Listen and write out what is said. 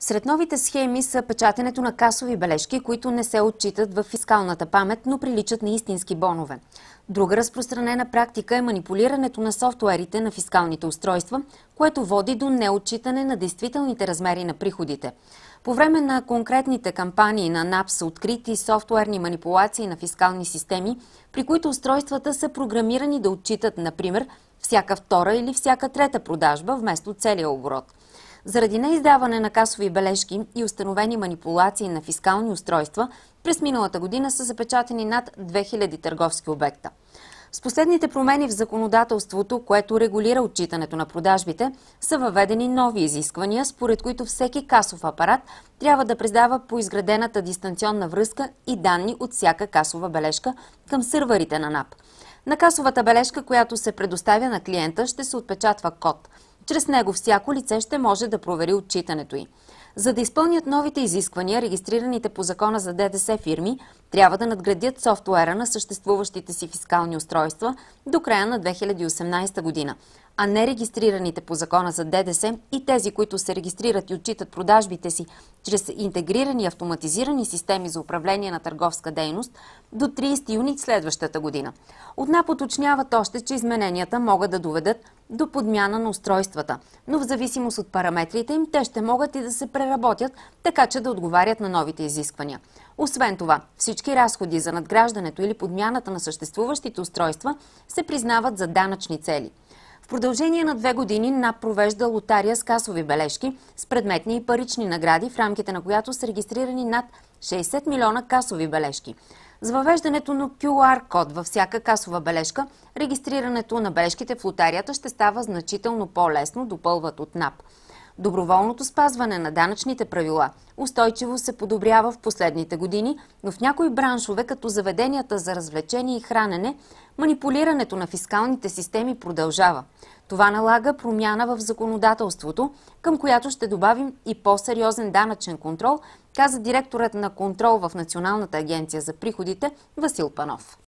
Сред новите схеми са печатането на касови бележки, които не се отчитат в фискалната памет, но приличат на истински бонове. Друга разпространена практика е манипулирането на софтуерите на фискалните устройства, което води до неотчитане на действителните размери на приходите. По време на конкретните кампании на НАП са открити софтуерни манипулации на фискални системи, при които устройствата са програмирани да отчитат, например, всяка втора или всяка трета продажба вместо целия оборот – заради неиздаване на касови бележки и установени манипулации на фискални устройства, през миналата година са запечатани над 2000 търговски обекта. С последните промени в законодателството, което регулира отчитането на продажбите, са въведени нови изисквания, според които всеки касов апарат трябва да предава по изградената дистанционна връзка и данни от всяка касова бележка към сървърите на НАП. На касовата бележка, която се предоставя на клиента, ще се отпечатва код – чрез него всяко лице ще може да провери отчитането й. За да изпълнят новите изисквания, регистрираните по закона за ДДС фирми трябва да надградят софтуера на съществуващите си фискални устройства до края на 2018 година а не регистрираните по закона за ДДС и тези, които се регистрират и отчитат продажбите си чрез интегрирани автоматизирани системи за управление на търговска дейност до 30 юни следващата година. Отнап поточняват още, че измененията могат да доведат до подмяна на устройствата, но в зависимост от параметрите им те ще могат и да се преработят, така че да отговарят на новите изисквания. Освен това, всички разходи за надграждането или подмяната на съществуващите устройства се признават за данъчни цели – в продължение на две години НАП провежда лотария с касови бележки с предметни и парични награди, в рамките на която са регистрирани над 60 милиона касови бележки. С въвеждането на QR-код във всяка касова бележка, регистрирането на бележките в лотарията ще става значително по-лесно, допълват от НАП. Доброволното спазване на данъчните правила устойчиво се подобрява в последните години, но в някои браншове, като заведенията за развлечение и хранене, манипулирането на фискалните системи продължава. Това налага промяна в законодателството, към която ще добавим и по-сериозен данъчен контрол, каза директорът на контрол в Националната агенция за приходите Васил Панов.